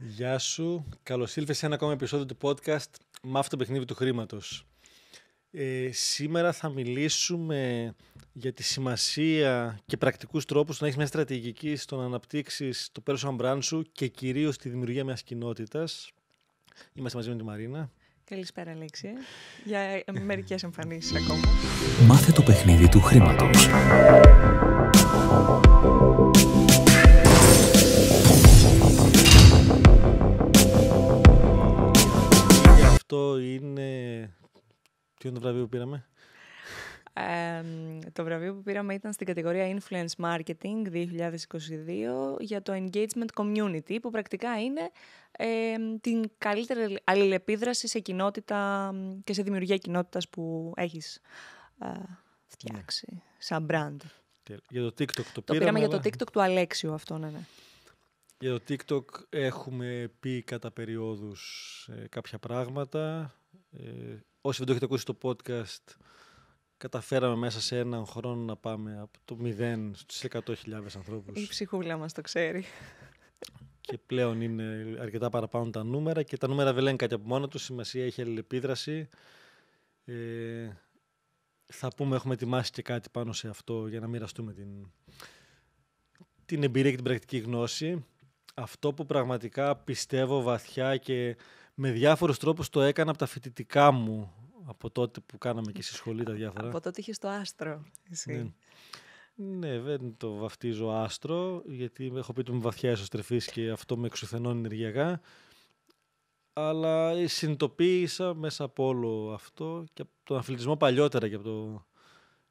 Γεια σου. Καλώς ήλθες σε ένα ακόμα επεισόδιο του podcast Μάθε το παιχνίδι του χρήματος. Ε, σήμερα θα μιλήσουμε για τη σημασία και πρακτικούς τρόπους να έχεις μια στρατηγική στο να αναπτύξεις το personal brand σου και κυρίως τη δημιουργία μιας κοινότητας. Είμαστε μαζί με τη Μαρίνα. Καλησπέρα Αλέξη. Για ε, μερικές εμφανίσεις ακόμα. Μάθε το παιχνίδι του χρήματος. αυτό είναι... Τι είναι το βραβείο που πήραμε? το βραβείο που πήραμε ήταν στην κατηγορία Influence Marketing 2022 για το Engagement Community, που πρακτικά είναι την καλύτερη αλληλεπίδραση σε κοινότητα και σε δημιουργία κοινότητας που έχεις ε, φτιάξει, ναι. σαν brand. Για το TikTok το, πήραμε. Το πήραμε για το TikTok του Αλέξιου αυτό, ναι, ναι. Για το TikTok έχουμε πει κατά περιόδους ε, κάποια πράγματα. Ε, όσοι δεν το έχετε ακούσει το podcast, καταφέραμε μέσα σε έναν χρόνο να πάμε από το 0 στους 100.000 ανθρώπους. Η ψυχούλα μας το ξέρει. Και πλέον είναι αρκετά παραπάνω τα νούμερα και τα νούμερα δεν λένε κάτι από μόνο τους Σημασία έχει αλληλεπίδραση. Ε, θα πούμε, έχουμε ετοιμάσει και κάτι πάνω σε αυτό για να μοιραστούμε την, την εμπειρία και την πρακτική γνώση αυτό που πραγματικά πιστεύω βαθιά και με διάφορους τρόπους το έκανα από τα φοιτητικά μου από τότε που κάναμε και στη σχολή τα διάφορα. Από τότε είχες το άστρο. Εσύ. Ναι. Ναι, δεν το βαφτίζω άστρο, γιατί έχω πει ότι είμαι βαθιά εσωστρεφής και αυτό με εξουθενώνει ενεργειακά. Αλλά συνειδητοποίησα μέσα από όλο αυτό και από τον αθλητισμό παλιότερα και από το,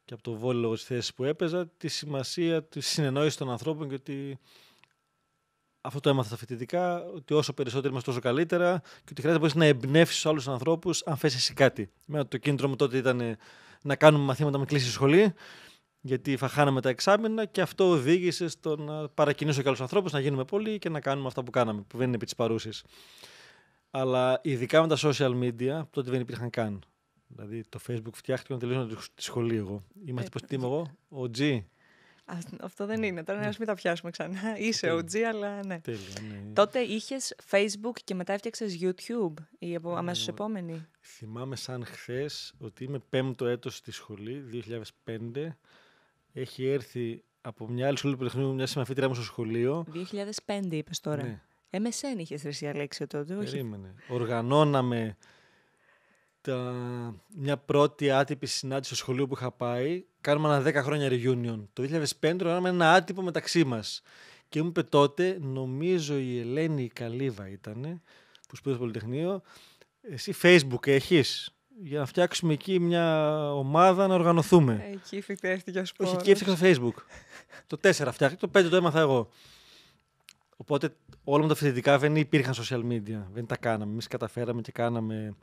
και από το βόλιο λόγω της που έπαιζα, τη σημασία της συνεννόησης των ανθρώπων και ότι αυτό το έμαθα στα φοιτητικά, ότι όσο περισσότερο είμαστε τόσο καλύτερα και ότι χρειάζεται να, εμπνεύσεις άλλου ανθρώπους αν θες εσύ κάτι. Με το κίνητρο μου τότε ήταν ε, να κάνουμε μαθήματα με κλείσει σχολή, γιατί θα χάναμε τα εξάμεινα και αυτό οδήγησε στο να παρακινήσω και άλλους ανθρώπους, να γίνουμε πολλοί και να κάνουμε αυτά που κάναμε, που δεν είναι επί της παρούσης. Αλλά ειδικά με τα social media, τότε δεν υπήρχαν καν. Δηλαδή το Facebook φτιάχτηκε να τελειώσω τη σχολή εγώ. Είμαστε, ε, πώς τι εγώ, ο G. Αυτό δεν ναι. είναι. Τώρα να ναι. μην τα πιάσουμε ξανά. Είσαι OG, αλλά ναι. ναι. Τότε είχες Facebook και μετά έφτιαξες YouTube, η αμέσω επόμενη. Θυμάμαι σαν χθες ότι είμαι πέμπτο έτος στη σχολή, 2005. Έχει έρθει από μια άλλη σχολή που μια συμμαθήτριά μου στο σχολείο. 2005 είπες τώρα. Ναι. MSN ε, είχε ρεσία λέξη τότε, όχι. Περίμενε. Οργανώναμε τα... μια πρώτη άτυπη συνάντηση στο σχολείο που είχα πάει. Κάνουμε ένα 10 χρόνια reunion. Το 2005 κάναμε ένα άτυπο μεταξύ μας. Και μου είπε τότε, νομίζω η Ελένη Καλίβα Καλύβα ήταν, που σπούδασε Πολυτεχνείο, εσύ Facebook έχεις. Για να φτιάξουμε εκεί μια ομάδα να οργανωθούμε. Εκεί φυτέχτηκε, α πούμε. Όχι, εκεί έφτιαξα Facebook. το 4 φτιάχτηκε, το 5 το έμαθα εγώ. Οπότε όλα μου τα φοιτητικά δεν υπήρχαν social media. Δεν τα κάναμε. Εμείς καταφέραμε και κάναμε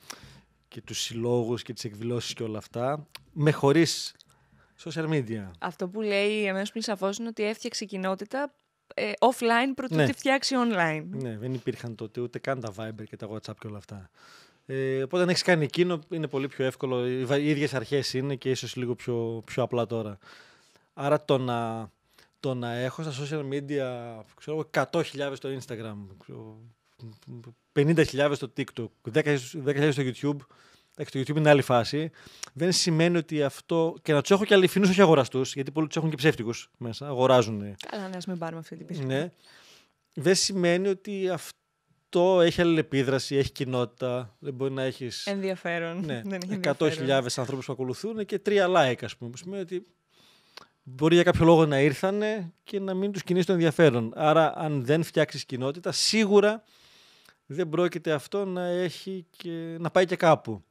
και τους συλλόγους και τις εκδηλώσεις και όλα αυτά, με χωρίς social media. Αυτό που λέει η Εμένος Πλησαφός είναι ότι έφτιαξε κοινότητα ε, offline προτού ναι. τη φτιάξει online. Ναι, δεν υπήρχαν τότε ούτε καν τα Viber και τα WhatsApp και όλα αυτά. Ε, οπότε αν έχεις κάνει εκείνο είναι πολύ πιο εύκολο. Οι ίδιες αρχές είναι και ίσως λίγο πιο, πιο απλά τώρα. Άρα το να, έχω στα social media ξέρω, 100.000 στο Instagram, 50.000 στο TikTok, 10.000 στο YouTube. Εντάξει, το YouTube είναι άλλη φάση. Δεν σημαίνει ότι αυτό. και να τους έχω και αληθινούς, όχι αγοραστούς, γιατί πολλοί τους έχουν και ψεύτικους μέσα. Αγοράζουν. Καλά, να μην πάρουμε αυτή την πίστη. Ναι. Δεν σημαίνει ότι αυτό έχει αλληλεπίδραση, έχει κοινότητα. Δεν μπορεί να έχεις. Ενδιαφέρον. Ναι, 100.000 ανθρώπους που ακολουθούν και τρία like, ας πούμε. Που σημαίνει ότι μπορεί για κάποιο λόγο να ήρθανε και να μην τους κινήσει το ενδιαφέρον. Άρα, αν δεν φτιάξεις κοινότητα, σίγουρα δεν πρόκειται αυτό να, έχει και, να πάει και κάπου.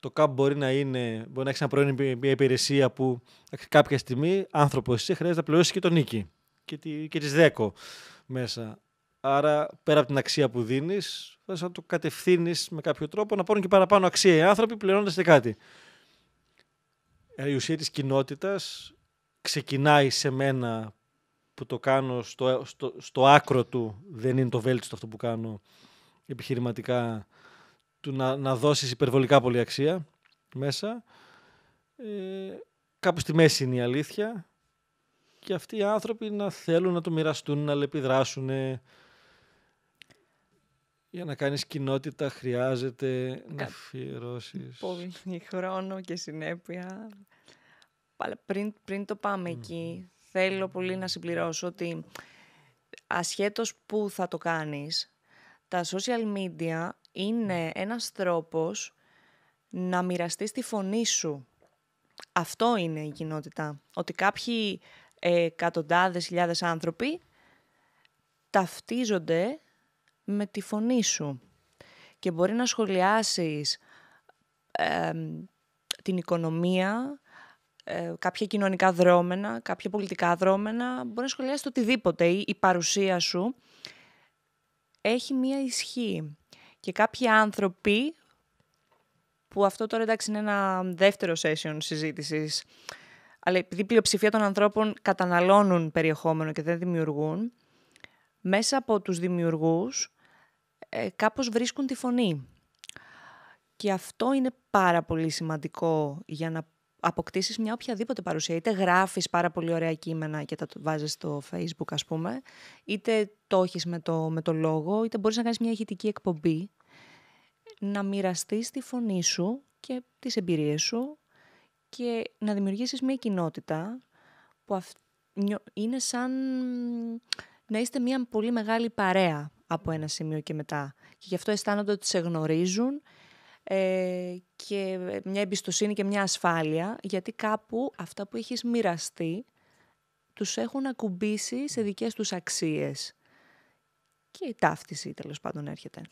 Το κάπου μπορεί να είναι, μπορεί να έχεις ένα προϊόν μια υπηρεσία που κάποια στιγμή άνθρωπος εσύ χρειάζεται να πληρώσεις και τον νίκη και, τη, και τις δέκο μέσα. Άρα πέρα από την αξία που δίνεις, θα να το κατευθύνεις με κάποιο τρόπο να πάρουν και παραπάνω αξία οι άνθρωποι πληρώνοντας και κάτι. Ε, η ουσία της κοινότητας ξεκινάει σε μένα που το κάνω στο, στο, στο άκρο του, δεν είναι το βέλτιστο αυτό που κάνω επιχειρηματικά του να, να δώσεις υπερβολικά πολύ αξία μέσα. Ε, κάπου στη μέση είναι η αλήθεια και αυτοί οι άνθρωποι να θέλουν να το μοιραστούν, να λεπιδράσουν. Ε, για να κάνεις κοινότητα χρειάζεται να αφιερώσεις. Πολύ χρόνο και συνέπεια. πριν, πριν το πάμε εκεί, θέλω πολύ να συμπληρώσω ότι ασχέτως που θα το κάνεις, τα social media είναι ναι. ένας τρόπος να μοιραστείς τη φωνή σου. Αυτό είναι η κοινότητα. Ότι κάποιοι ε, εκατοντάδες χιλιάδες άνθρωποι ταυτίζονται με τη φωνή σου. Και μπορεί να σχολιάσεις την οικονομία, ε, κάποια κοινωνικά δρόμενα, κάποια πολιτικά δρόμενα. Μπορεί να σχολιάσεις το οτιδήποτε ή η παρουσία σου έχει μία ισχύ. Και κάποιοι άνθρωποι, που αυτό τώρα εντάξει είναι ένα δεύτερο session συζήτησης, αλλά επειδή η πλειοψηφία των ανθρώπων καταναλώνουν περιεχόμενο και δεν δημιουργούν, μέσα από τους δημιουργούς ε, κάπως βρίσκουν τη φωνή. Και αυτό είναι πάρα πολύ σημαντικό για να αποκτήσεις μια οποιαδήποτε παρουσία. Είτε γράφεις πάρα πολύ ωραία κείμενα και τα βάζεις στο facebook ας πούμε, είτε το έχεις με το, με το λόγο, είτε μπορείς να κάνεις μια ηχητική εκπομπή, να μοιραστείς τη φωνή σου και τις εμπειρίες σου και να δημιουργήσεις μια κοινότητα που είναι σαν να είστε μια πολύ μεγάλη παρέα από ένα σημείο και μετά. Και γι' αυτό αισθάνονται ότι σε γνωρίζουν ε, και ε, μια εμπιστοσύνη και μια ασφάλεια, γιατί κάπου αυτά που έχεις μοιραστεί τους έχουν ακουμπήσει σε δικές τους αξίες. Και η ταύτιση τέλος πάντων έρχεται.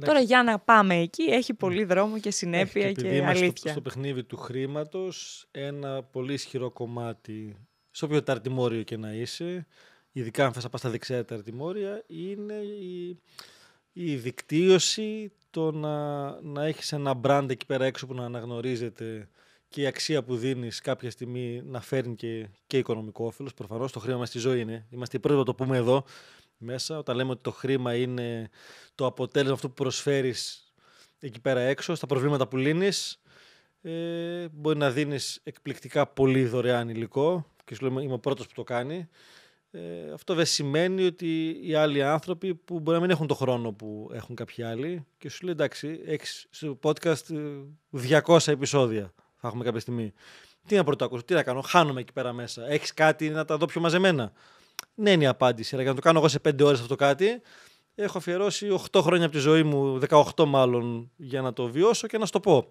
Τώρα για να πάμε εκεί έχει ναι. πολύ δρόμο και συνέπεια και, και αλήθεια. Στο, στο παιχνίδι του χρήματος ένα πολύ ισχυρό κομμάτι, σε οποίο ταρτιμόριο και να είσαι, ειδικά αν θες να πας στα δεξιά ταρτιμόρια, είναι η, η δικτύωση το να, να έχεις ένα brand εκεί πέρα έξω που να αναγνωρίζεται και η αξία που δίνεις κάποια στιγμή να φέρνει και, και οικονομικό όφελος. Προφανώς το χρήμα μας στη ζωή είναι. Είμαστε οι πρώτοι που το πούμε εδώ μέσα. Όταν λέμε ότι το χρήμα είναι το αποτέλεσμα αυτό που προσφέρεις εκεί πέρα έξω, στα προβλήματα που λύνεις. Ε, μπορεί να δίνεις εκπληκτικά πολύ δωρεάν υλικό και σου λέμε είμαι ο πρώτος που το κάνει. Ε, αυτό δεν σημαίνει ότι οι άλλοι άνθρωποι που μπορεί να μην έχουν το χρόνο που έχουν κάποιοι άλλοι και σου λέει εντάξει, έχεις στο podcast 200 ε, επεισόδια. Θα έχουμε κάποια στιγμή. Τι να πρωτοακούσω, τι να κάνω, χάνομαι εκεί πέρα μέσα. Έχεις κάτι να τα δω πιο μαζεμένα. Ναι, είναι η απάντηση. Αλλά για να το κάνω εγώ σε 5 ώρες αυτό κάτι, έχω αφιερώσει 8 χρόνια από τη ζωή μου, 18 μάλλον, για να το βιώσω και να σου το πω.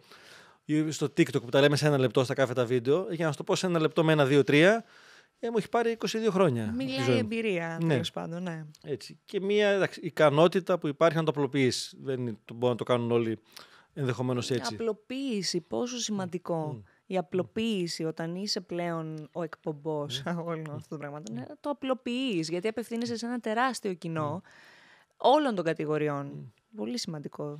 Στο TikTok που τα λέμε σε ένα λεπτό στα κάθε τα βίντεο, για να σου το πω σε ένα λεπτό με ένα, δύο, τρία, ε, μου έχει πάρει 22 χρόνια. Μιλάει η εμπειρία, ναι. τέλος πάντων. Ναι. Έτσι. Και μια εντάξει, ικανότητα που υπάρχει να το απλοποιήσει. Δεν μπορούν να το κάνουν όλοι ενδεχομένως έτσι. Απλοποίηση, πόσο σημαντικό. Η απλοποίηση, όταν είσαι πλέον ο εκπομπός mm. όλων αυτών των πραγμάτων, ε, το απλοποιείς γιατί απευθύνεσαι σε ένα τεράστιο κοινό όλων των κατηγοριών. Πολύ σημαντικό.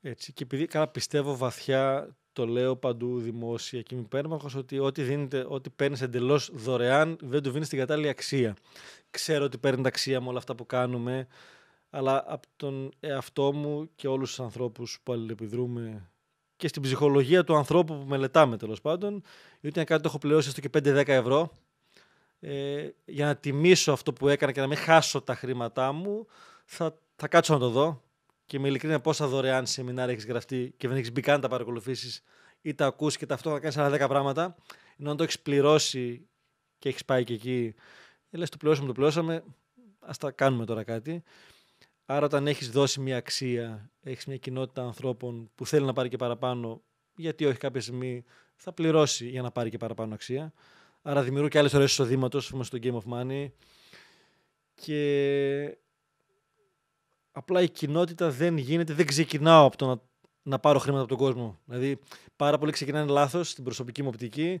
Έτσι. Και επειδή καλά πιστεύω βαθιά το λέω παντού δημόσια και είμαι υπέρμαχος ότι ό,τι, ό,τι παίρνεις εντελώς δωρεάν δεν του δίνει την κατάλληλη αξία. Ξέρω ότι παίρνει αξία με όλα αυτά που κάνουμε, αλλά από τον εαυτό μου και όλους τους ανθρώπους που αλληλεπιδρούμε και στην ψυχολογία του ανθρώπου που μελετάμε τέλος πάντων, γιατί αν κάτι το έχω πληρώσει έστω και 5-10 ευρώ, ε, για να τιμήσω αυτό που έκανα και να μην χάσω τα χρήματά μου, θα, θα κάτσω να το δω και με ειλικρίνεια πόσα δωρεάν σεμινάρια έχεις γραφτεί και δεν έχεις μπει καν τα παρακολουθήσεις ή τα ακούσει και ταυτόχρονα κάνεις άλλα 10 πράγματα, ενώ αν το έχεις πληρώσει και έχεις πάει και εκεί, ε, λες το πληρώσαμε, το πληρώσαμε, ας τα κάνουμε τώρα κάτι. Άρα, όταν έχεις δώσει μια αξία, έχεις μια κοινότητα ανθρώπων που θέλει να πάρει και παραπάνω, γιατί όχι κάποια στιγμή θα πληρώσει για να πάρει και παραπάνω αξία. Άρα, δημιουργούν και άλλες ωραίες εισοδήματος, ας στο Game of Money. Και Απλά η κοινότητα δεν γίνεται, δεν ξεκινάω από το να, να πάρω χρήματα από τον κόσμο. Δηλαδή, πάρα πολύ ξεκινάνε λάθος στην προσωπική μου οπτική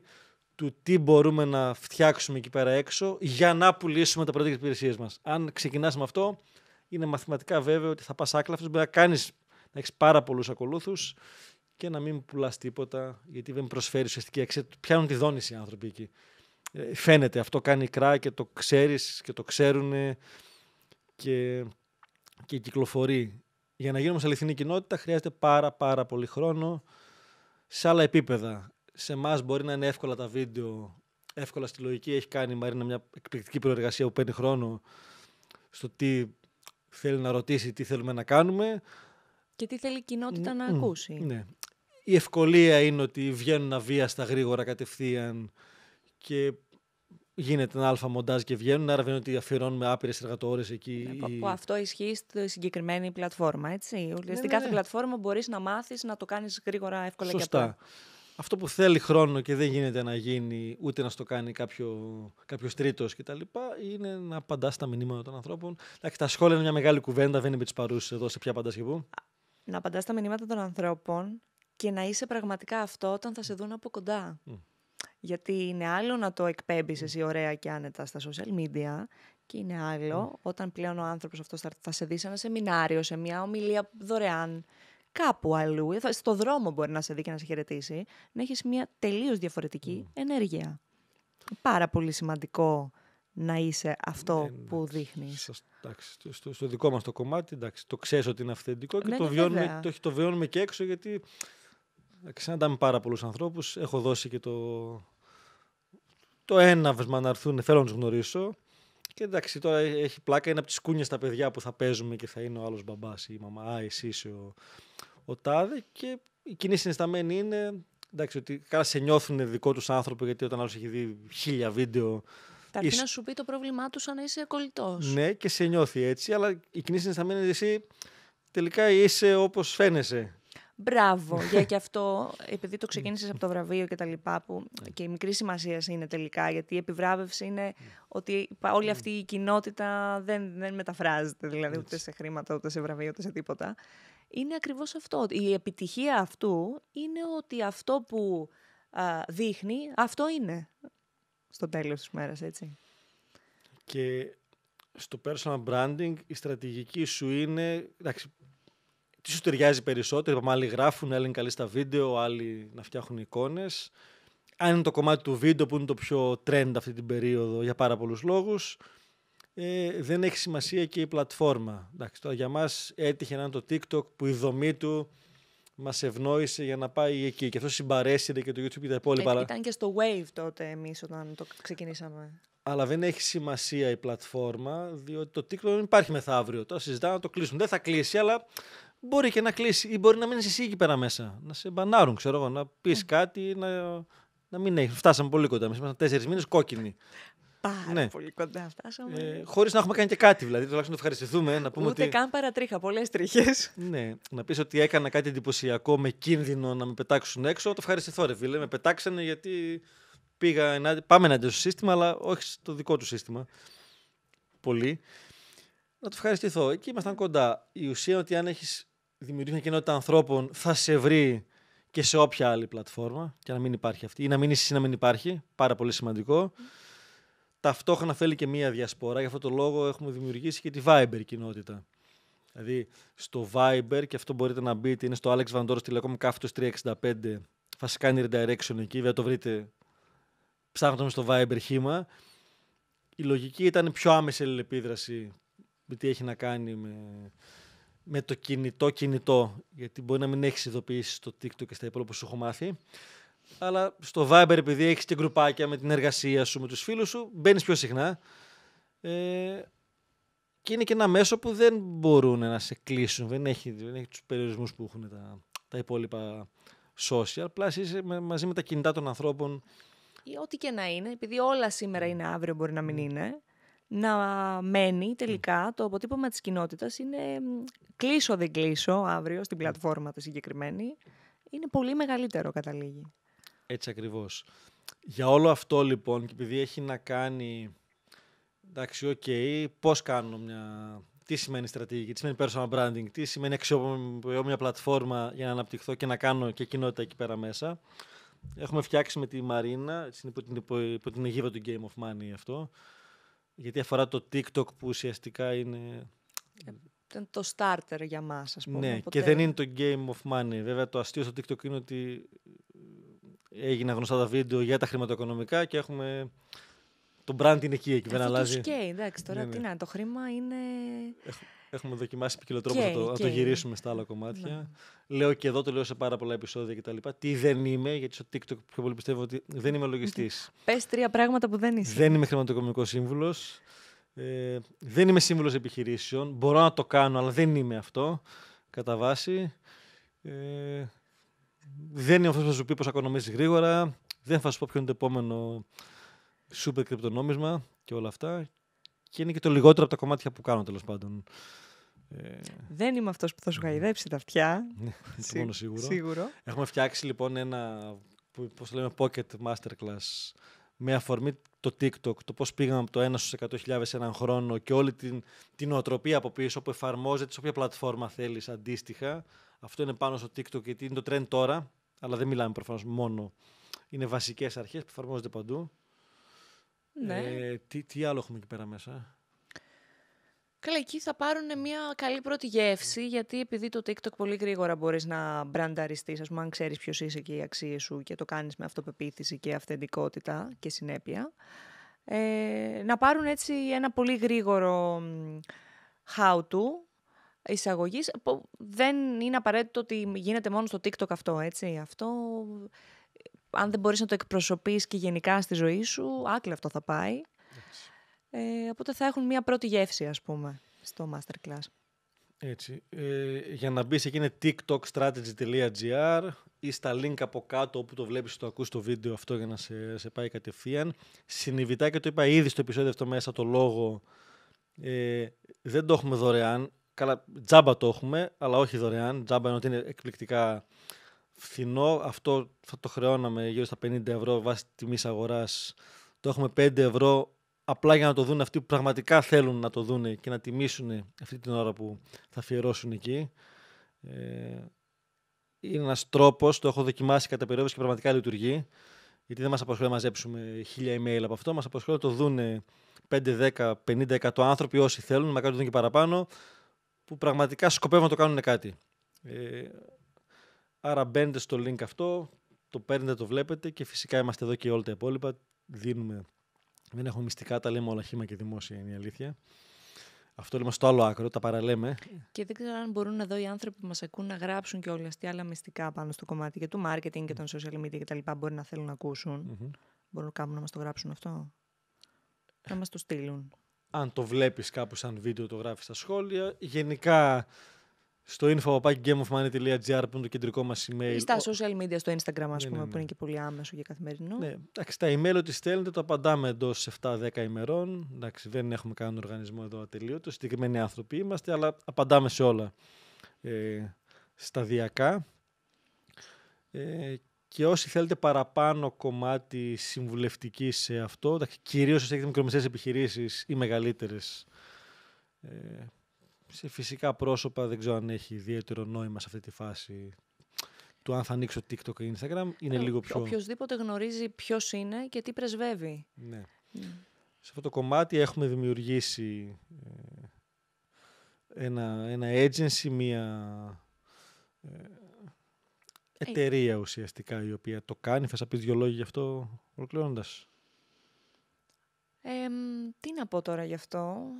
του τι μπορούμε να φτιάξουμε εκεί πέρα έξω για να πουλήσουμε τα προϊόντα και τις μας. Αν ξεκινάς με αυτό, είναι μαθηματικά βέβαιο ότι θα πας άκλαφος, μπορεί να κάνεις να έχεις πάρα πολλούς ακολούθους και να μην πουλάς τίποτα, γιατί δεν προσφέρει ουσιαστική αξία. Πιάνουν τη δόνηση οι άνθρωποι εκεί. Ε, φαίνεται αυτό κάνει κρά και το ξέρεις και το ξέρουν. Και και κυκλοφορεί. Για να γίνουμε σε αληθινή κοινότητα χρειάζεται πάρα πάρα πολύ χρόνο σε άλλα επίπεδα. Σε εμάς μπορεί να είναι εύκολα τα βίντεο, εύκολα στη λογική. Έχει κάνει η Μαρίνα μια εκπληκτική προεργασία που παίρνει χρόνο στο τι θέλει να ρωτήσει, τι θέλουμε να κάνουμε. Και τι θέλει η κοινότητα να ακούσει. Ναι. Η ευκολία είναι ότι βγαίνουν αβίαστα γρήγορα κατευθείαν και γίνεται ένα αλφα μοντάζ και βγαίνουν, άρα βγαίνουν ότι αφιερώνουμε άπειρες εργατόρες εκεί. Ναι, αυτό ισχύει στη συγκεκριμένη πλατφόρμα. Έτσι. Ναι, ναι, κάθε πλατφόρμα μπορείς να μάθεις να το κάνεις γρήγορα, εύκολα Σωστά. και απλά. Αυτό που θέλει χρόνο και δεν γίνεται να γίνει, ούτε να στο κάνει κάποιο τρίτο κτλ., είναι να απαντάς στα μηνύματα των ανθρώπων. Εντάξει, τα σχόλια είναι μια μεγάλη κουβέντα, δεν είναι με τι παρούσε εδώ, σε ποια απαντάς και πού. Να απαντάς στα μηνύματα των ανθρώπων και να είσαι πραγματικά αυτό όταν θα σε δουν από κοντά. Γιατί είναι άλλο να το εκπέμπεις ναι. εσύ ωραία και άνετα στα social media και είναι άλλο ναι. όταν πλέον ο άνθρωπος αυτός θα σε δει σε ένα σεμινάριο, σε μια ομιλία δωρεάν, κάπου αλλού, ε, στο δρόμο μπορεί να σε δει και να σε χαιρετήσει, να έχεις μια τελείως διαφορετική ναι. ενέργεια. Πάρα πολύ σημαντικό να είσαι αυτό ναι, που δείχνει. Στο, στο, δικό μας το κομμάτι, εντάξει, το ξέρεις ότι είναι αυθεντικό και το, βιώνουμε, το, το βιώνουμε και έξω γιατί Ξεναμε πάρα πολλούς ανθρώπους. Έχω δώσει και το, το έναυσμα να έρθουν, θέλω να τους γνωρίσω. Και εντάξει, τώρα ε, έχει πλάκα. Είναι από τις κούνιες τα παιδιά που θα παίζουμε και θα είναι ο άλλος μπαμπάς ή η μαμά. Α, εσύ είσαι ο, τάδε. Και η κοινή συνισταμένη είναι εντάξει, ότι καλά σε νιώθουν δικό τους άνθρωπο, γιατί όταν άλλος έχει δει χίλια βίντεο. Θα έρθει να σου πει το πρόβλημά τους αν είσαι κολλητός. Ναι, και σε νιώθει έτσι, αλλά η κοινή συνισταμένη εσύ τελικά είσαι όπως φαίνεσαι. Μπράβο, για και αυτό, επειδή το ξεκίνησες από το βραβείο και τα λοιπά, που και η μικρή σημασία είναι τελικά, γιατί η επιβράβευση είναι ότι όλη ναι. αυτή η κοινότητα δεν, δεν μεταφράζεται, δηλαδή ούτε σε χρήματα, ούτε σε βραβείο, ούτε σε τίποτα. Είναι ακριβώς αυτό. Η επιτυχία αυτού είναι ότι αυτό που δείχνει, αυτό είναι στο τέλος της μέρας, έτσι. Και στο personal branding η στρατηγική σου είναι, εντάξει, τις σου ταιριάζει περισσότερο. Είπαμε, άλλοι γράφουν, άλλοι είναι καλοί στα βίντεο, άλλοι να φτιάχνουν εικόνες. Αν είναι το κομμάτι του βίντεο που είναι το πιο trend αυτή την περίοδο για πάρα πολλούς λόγους, ε, δεν έχει σημασία και η πλατφόρμα. Εντάξει, τώρα για μας έτυχε να είναι το TikTok που η δομή του μας ευνόησε για να πάει εκεί. Και αυτό συμπαρέσυρε και το YouTube και τα υπόλοιπα. Ε, ήταν και στο Wave τότε εμείς όταν το ξεκινήσαμε. Αλλά δεν έχει σημασία η πλατφόρμα, διότι το TikTok δεν υπάρχει μεθαύριο. Τώρα συζητάμε να το κλείσουν. Δεν θα κλείσει, αλλά μπορεί και να κλείσει ή μπορεί να μείνεις εσύ εκεί πέρα μέσα. Να σε μπανάρουν, ξέρω εγώ, να πεις mm. Ναι. κάτι, να, να μην έχει. Φτάσαμε πολύ κοντά. Μέσα τέσσερις μήνες κόκκινοι. Πάρα ναι. πολύ κοντά φτάσαμε. Ε, Χωρίς να έχουμε κάνει και κάτι, δηλαδή. Τουλάχιστον να ευχαριστηθούμε. Να πούμε Ούτε ότι... καν παρατρίχα, πολλές τρίχες. ναι, να πεις ότι έκανα κάτι εντυπωσιακό με κίνδυνο να με πετάξουν έξω. Το ευχαριστηθώ, ρε φίλε. Με πετάξανε γιατί πήγα ενάντια. Πάμε ενάντια στο σύστημα, αλλά όχι στο δικό του σύστημα. Πολύ. Να το ευχαριστηθώ. Εκεί ήμασταν κοντά. Η ουσία είναι ότι αν έχεις δημιουργεί μια κοινότητα ανθρώπων, θα σε βρει και σε όποια άλλη πλατφόρμα και να μην υπάρχει αυτή. Ή να μην εσύ να μην υπάρχει. Πάρα πολύ σημαντικό. Ταυτόχρονα θέλει και μία διασπορά. Γι' αυτό το λόγο έχουμε δημιουργήσει και τη Viber κοινότητα. Δηλαδή στο Viber, και αυτό μπορείτε να μπείτε, είναι στο Alex Vandoros Telecom κάθετος 365. Θα σας κάνει redirection εκεί, βέβαια το βρείτε ψάχνοντα στο Viber χήμα. Η λογική ήταν πιο άμεση αλληλεπίδραση με τι έχει να κάνει με με το κινητό κινητό, γιατί μπορεί να μην έχεις ειδοποιήσεις στο TikTok και στα υπόλοιπα που σου έχω μάθει, αλλά στο Viber επειδή έχεις και γκρουπάκια με την εργασία σου, με τους φίλους, σου, μπαίνεις πιο συχνά. Ε, και είναι και ένα μέσο που δεν μπορούν να σε κλείσουν, δεν έχει, δεν έχει τους περιορισμούς που έχουν τα, τα υπόλοιπα social, απλά είσαι μαζί με τα κινητά των ανθρώπων. Ή ό,τι και να είναι, επειδή όλα σήμερα ναι. είναι αύριο μπορεί να μην ναι. είναι, να μένει τελικά το αποτύπωμα της κοινότητας είναι κλείσω δεν κλείσω αύριο στην πλατφόρμα τη συγκεκριμένη είναι πολύ μεγαλύτερο καταλήγει. Έτσι ακριβώς. Για όλο αυτό λοιπόν και επειδή έχει να κάνει εντάξει οκ okay, πώς κάνω μια τι σημαίνει στρατηγική, τι σημαίνει personal branding, τι σημαίνει αξιοποιώ μια πλατφόρμα για να αναπτυχθώ και να κάνω και κοινότητα εκεί πέρα μέσα. Έχουμε φτιάξει με τη Μαρίνα, υπό την, υπό, υπό την του Game of Money αυτό, γιατί αφορά το TikTok που ουσιαστικά είναι... Ε, ήταν το starter για μας, ας πούμε. Ναι, και δεν είναι το game of money. Βέβαια, το αστείο στο TikTok είναι ότι ε, έγινα γνωστά τα βίντεο για τα χρηματοοικονομικά και έχουμε το brand είναι εκεί, εκεί δεν αλλάζει. Αυτό σκέι, εντάξει, τώρα ναι, ναι. τι να, το χρήμα είναι... Έχουμε δοκιμάσει ποικιλό τρόπο να το, ναι. γυρίσουμε στα άλλα κομμάτια. Λέω και εδώ, το λέω σε πάρα πολλά επεισόδια κτλ. Τι δεν είμαι, γιατί στο TikTok πιο πολύ πιστεύω ότι δεν είμαι λογιστής. Πες τρία πράγματα που δεν είσαι. Δεν είμαι χρηματοοικονομικός σύμβουλος. Ε, δεν είμαι σύμβουλος επιχειρήσεων. Μπορώ να το κάνω, αλλά δεν είμαι αυτό κατά βάση. Ε, δεν είμαι αυτός που θα σου πει πώς γρήγορα. Δεν θα σου πω ποιο είναι το επόμενο super κρυπτονόμισμα και όλα αυτά. Και είναι και το λιγότερο από τα κομμάτια που κάνω τέλος πάντων. Ε, δεν είμαι αυτός που θα σου γαϊδέψει τα αυτιά. Ναι, το μόνο σίγουρο. σίγουρο. Έχουμε φτιάξει λοιπόν ένα πώς το λέμε, pocket masterclass με αφορμή το TikTok, το πώς πήγαμε από το 1 στου 100.000 έναν χρόνο και όλη την, την νοοτροπία από πίσω που εφαρμόζεται σε όποια πλατφόρμα θέλεις αντίστοιχα. Αυτό είναι πάνω στο TikTok γιατί είναι το trend τώρα, αλλά δεν μιλάμε προφανώς μόνο. Είναι βασικές αρχές που εφαρμόζονται παντού. Ναι. Ε, τι, τι άλλο έχουμε εκεί πέρα μέσα. Καλά, εκεί θα πάρουν μια καλή πρώτη γεύση, γιατί επειδή το TikTok πολύ γρήγορα μπορείς να μπρανταριστείς, ας πούμε, αν ξέρεις ποιος είσαι και οι αξία σου και το κάνεις με αυτοπεποίθηση και αυθεντικότητα και συνέπεια, ε, να πάρουν έτσι ένα πολύ γρήγορο how-to εισαγωγής. Δεν είναι απαραίτητο ότι γίνεται μόνο στο TikTok αυτό, έτσι. Αυτό αν δεν μπορείς να το εκπροσωπείς και γενικά στη ζωή σου, άκλα αυτό θα πάει. Ε, οπότε θα έχουν μια πρώτη γεύση, ας πούμε, στο Masterclass. Έτσι. Ε, για να μπεις εκεί είναι tiktokstrategy.gr ή στα link από κάτω όπου το βλέπεις, το ακούς το βίντεο αυτό για να σε, σε πάει κατευθείαν. Συνειδητά και το είπα ήδη στο επεισόδιο αυτό μέσα το λόγο ε, δεν το έχουμε δωρεάν. Καλά, τζάμπα το έχουμε, αλλά όχι δωρεάν. Τζάμπα είναι ότι είναι εκπληκτικά φθηνό. Αυτό θα το χρεώναμε γύρω στα 50 ευρώ βάσει τιμής αγοράς. Το έχουμε 5 ευρώ απλά για να το δουν αυτοί που πραγματικά θέλουν να το δουν και να τιμήσουν αυτή την ώρα που θα αφιερώσουν εκεί. Ε, είναι ένας τρόπος, το έχω δοκιμάσει κατά περίοδο και πραγματικά λειτουργεί. Γιατί δεν μας απασχολεί να μαζέψουμε χίλια email από αυτό, μας απασχολεί να το δουν 5, 10, 50, 100 άνθρωποι όσοι θέλουν, μακάρι το δουν και παραπάνω, που πραγματικά σκοπεύουν να το κάνουν κάτι. Ε, Άρα μπαίνετε στο link αυτό, το παίρνετε, το βλέπετε και φυσικά είμαστε εδώ και όλα τα υπόλοιπα. Δίνουμε, δεν έχουμε μυστικά, τα λέμε όλα χήμα και δημόσια είναι η αλήθεια. Αυτό λέμε στο άλλο άκρο, τα παραλέμε. Και δεν ξέρω αν μπορούν εδώ οι άνθρωποι που μας ακούν να γράψουν και όλα αυτά άλλα μυστικά πάνω στο κομμάτι και του marketing και των social media κτλ. Μπορεί να θέλουν να ακουσουν Μπορούν κάπου να μας το γράψουν αυτό. Να μας το στείλουν. Αν το βλέπεις κάπου σαν βίντεο, το γράφεις στα σχόλια. Γενικά στο info.gameofmoney.gr που είναι το κεντρικό μας email. Ή στα social media, στο Instagram, ας ναι, πούμε, ναι, που ναι. είναι και πολύ άμεσο και καθημερινό. Ναι, εντάξει, τα email ότι στέλνετε το απαντάμε εντός 7-10 ημερών. Εντάξει, δεν έχουμε κανέναν οργανισμό εδώ ατελείωτο. Συγκεκριμένοι άνθρωποι είμαστε, αλλά απαντάμε σε όλα ε, σταδιακά. Ε, και όσοι θέλετε παραπάνω κομμάτι συμβουλευτικής σε αυτό, κυρίως όσοι έχετε μικρομεσαίες επιχειρήσεις ή μεγαλύτερες. Ε, σε φυσικά πρόσωπα δεν ξέρω αν έχει ιδιαίτερο νόημα σε αυτή τη φάση του αν θα ανοίξω TikTok ή Instagram. Είναι ε, λίγο πιο... Οποιοςδήποτε γνωρίζει ποιος είναι και τι πρεσβεύει. Ναι. Ναι. Σε αυτό το κομμάτι έχουμε δημιουργήσει ε, ένα, ένα agency, μια ε, εταιρεία ουσιαστικά η οποία το κάνει. Θα σας πεις δυο λόγια γι' αυτό ολοκληρώνοντας. Ε, τι να πω τώρα γι' αυτό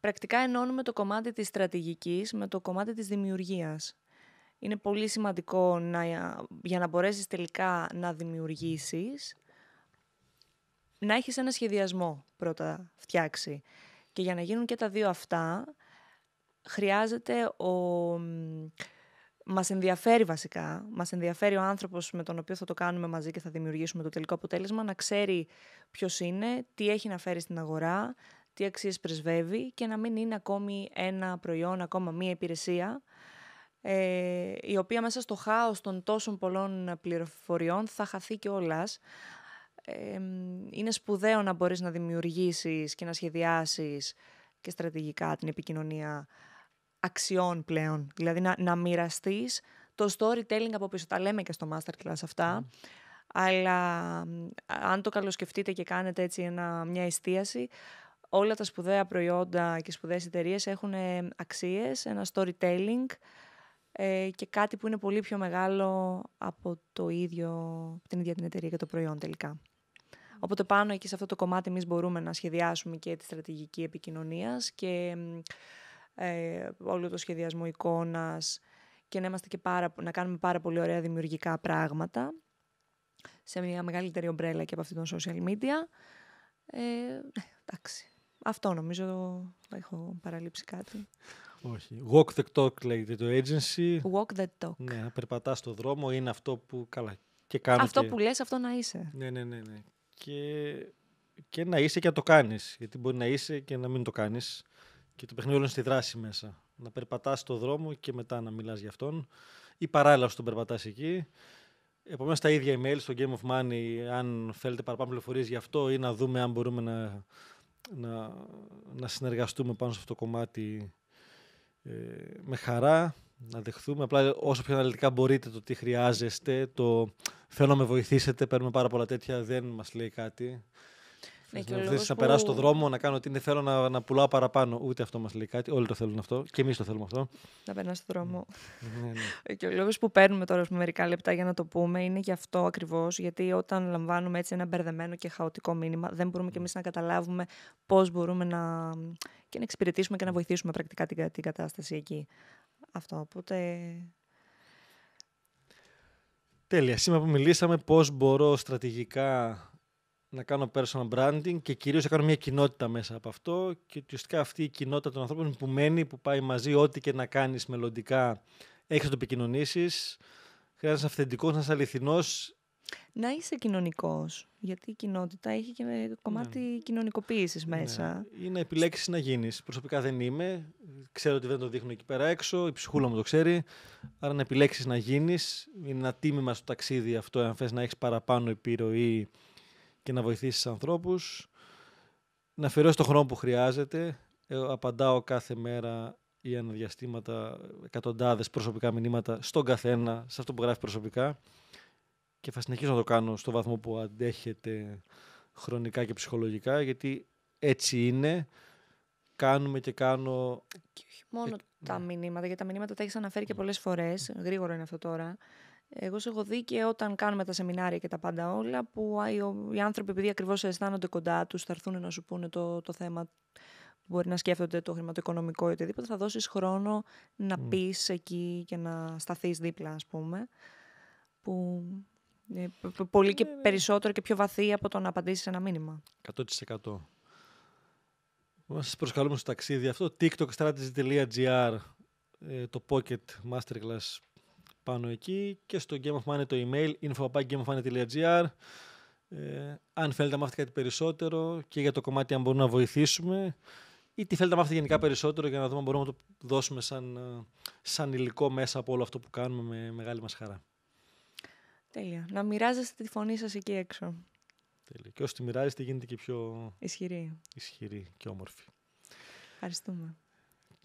πρακτικά ενώνουμε το κομμάτι της στρατηγικής με το κομμάτι της δημιουργίας. Είναι πολύ σημαντικό να, για να μπορέσεις τελικά να δημιουργήσεις, να έχεις ένα σχεδιασμό πρώτα φτιάξει. Και για να γίνουν και τα δύο αυτά, χρειάζεται ο... Μας ενδιαφέρει βασικά, μας ενδιαφέρει ο άνθρωπος με τον οποίο θα το κάνουμε μαζί και θα δημιουργήσουμε το τελικό αποτέλεσμα, να ξέρει ποιος είναι, τι έχει να φέρει στην αγορά, τι αξίες πρεσβεύει και να μην είναι ακόμη ένα προϊόν, ακόμα μία υπηρεσία, ε, η οποία μέσα στο χάος των τόσων πολλών πληροφοριών θα χαθεί και όλας. Ε, είναι σπουδαίο να μπορείς να δημιουργήσεις και να σχεδιάσεις και στρατηγικά την επικοινωνία αξιών πλέον. Δηλαδή να, να μοιραστείς το storytelling από πίσω. Τα λέμε και στο masterclass αυτά. Ναι. Αλλά αν το καλοσκεφτείτε και κάνετε έτσι ένα, μια εστίαση, όλα τα σπουδαία προϊόντα και σπουδαίες εταιρείες έχουν ε, αξίες, ένα storytelling ε, και κάτι που είναι πολύ πιο μεγάλο από το ίδιο, την ίδια την εταιρεία και το προϊόν τελικά. Οπότε πάνω εκεί σε αυτό το κομμάτι εμείς μπορούμε να σχεδιάσουμε και τη στρατηγική επικοινωνίας και ε, όλο το σχεδιασμό εικόνας και να, είμαστε και πάρα, να κάνουμε πάρα πολύ ωραία δημιουργικά πράγματα σε μια μεγαλύτερη ομπρέλα και από αυτή των social media. Ε, εντάξει. Αυτό νομίζω θα έχω παραλείψει κάτι. Όχι. Walk the talk λέγεται το agency. Walk the talk. Ναι, να περπατά στον δρόμο είναι αυτό που. Καλά. Και κάνω αυτό που λες, αυτό να είσαι. Ναι, ναι, ναι. ναι. Και... και να είσαι και να το κάνεις. Γιατί μπορεί να είσαι και να μην το κάνεις. Και το παιχνίδι όλο στη δράση μέσα. Να περπατάς στον δρόμο και μετά να μιλάς για αυτόν. Ή παράλληλα στον περπατάς εκεί. Επομένως, τα ίδια email στο Game of Money, αν θέλετε παραπάνω πληροφορίες γι' αυτό ή να δούμε αν μπορούμε να να, να συνεργαστούμε πάνω σε αυτό το κομμάτι ε, με χαρά, να δεχθούμε. Απλά όσο πιο αναλυτικά μπορείτε το τι χρειάζεστε, το θέλω να με βοηθήσετε, παίρνουμε πάρα πολλά τέτοια, δεν μας λέει κάτι. Ναι, που... περάσω το δρόμο να κάνω ότι δεν θέλω να, να πουλάω παραπάνω. Ούτε αυτό μας λέει κάτι. Όλοι το θέλουν αυτό. Και εμείς το θέλουμε αυτό. Να περνάς στον δρόμο. ναι, ναι, ναι. Ε, Και ο λόγος που παίρνουμε τώρα πούμε, μερικά λεπτά για να το πούμε είναι γι' αυτό ακριβώς. Γιατί όταν λαμβάνουμε έτσι ένα μπερδεμένο και χαοτικό μήνυμα, δεν μπορούμε κι ναι. εμείς να καταλάβουμε πώς μπορούμε να και να εξυπηρετήσουμε και να βοηθήσουμε πρακτικά την, κατάσταση εκεί. Αυτό. Οπότε Τέλεια. Σήμερα που μιλήσαμε πώς μπορώ στρατηγικά να κάνω personal branding και κυρίως να κάνω μια κοινότητα μέσα από αυτό και ουσιαστικά αυτή η κοινότητα των ανθρώπων που μένει, που πάει μαζί ό,τι και να κάνεις μελλοντικά, έχεις να το επικοινωνήσεις. χρειάζεσαι αυθεντικός, να είσαι αληθινός. Να είσαι κοινωνικός, γιατί η κοινότητα έχει και ναι. κομμάτι ναι. κοινωνικοποίησης μέσα. Ναι. Ή να επιλέξεις να γίνεις. Προσωπικά δεν είμαι, ξέρω ότι δεν το δείχνω εκεί πέρα έξω, η ψυχούλα μου το ξέρει, άρα να επιλέξεις να γίνεις, είναι ένα τίμημα στο ταξίδι αυτό, αν θες να έχεις παραπάνω επιρροή και να βοηθήσεις ανθρώπους, να αφαιρώσει τον χρόνο που χρειάζεται. Ε, απαντάω κάθε μέρα ή διαστήματα εκατοντάδες προσωπικά μηνύματα στον καθένα, σε αυτό που γράφει προσωπικά και θα συνεχίσω να το κάνω στο βαθμό που αντέχεται χρονικά και ψυχολογικά γιατί έτσι είναι κάνουμε και κάνω... Και όχι μόνο ε, τα ναι. μηνύματα, γιατί τα μηνύματα τα έχεις αναφέρει και ναι. πολλές φορές, γρήγορο είναι αυτό τώρα, εγώ σε έχω δει και όταν κάνουμε τα σεμινάρια και τα πάντα όλα, που οι άνθρωποι, επειδή ακριβώς αισθάνονται κοντά τους, θα έρθουν να σου πούνε το, το θέμα που μπορεί να σκέφτονται το χρηματοοικονομικό ή οτιδήποτε, θα δώσεις χρόνο να mm. πεις εκεί και να σταθείς δίπλα, ας πούμε. Που ε, πολύ και ε. περισσότερο και πιο βαθύ από το να απαντήσεις ένα μήνυμα. 100%. Μα σας προσκαλούμε στο ταξίδι αυτό. TikTokstrategy.gr ε, το Pocket Masterclass πάνω εκεί και στο Game of Money το email info.gameofmoney.gr ε, αν θέλετε να μάθετε κάτι περισσότερο και για το κομμάτι αν μπορούμε να βοηθήσουμε ή τι θέλετε να μάθετε γενικά περισσότερο για να δούμε αν μπορούμε να το δώσουμε σαν, ε, σαν υλικό μέσα από όλο αυτό που κάνουμε με μεγάλη μας χαρά. Τέλεια. Να μοιράζεστε τη φωνή σας εκεί έξω. Τέλεια. Και όσο τη μοιράζεστε γίνεται και πιο... Ισχυρή. Ισχυρή και όμορφη. Ευχαριστούμε.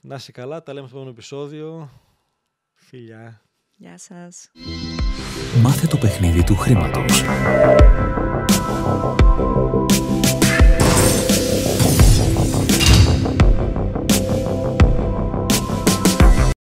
Να είσαι καλά. Τα λέμε στο επόμενο επεισόδιο. Φιλιά. Γεια σας. Μάθε το παιχνίδι του χρήματος.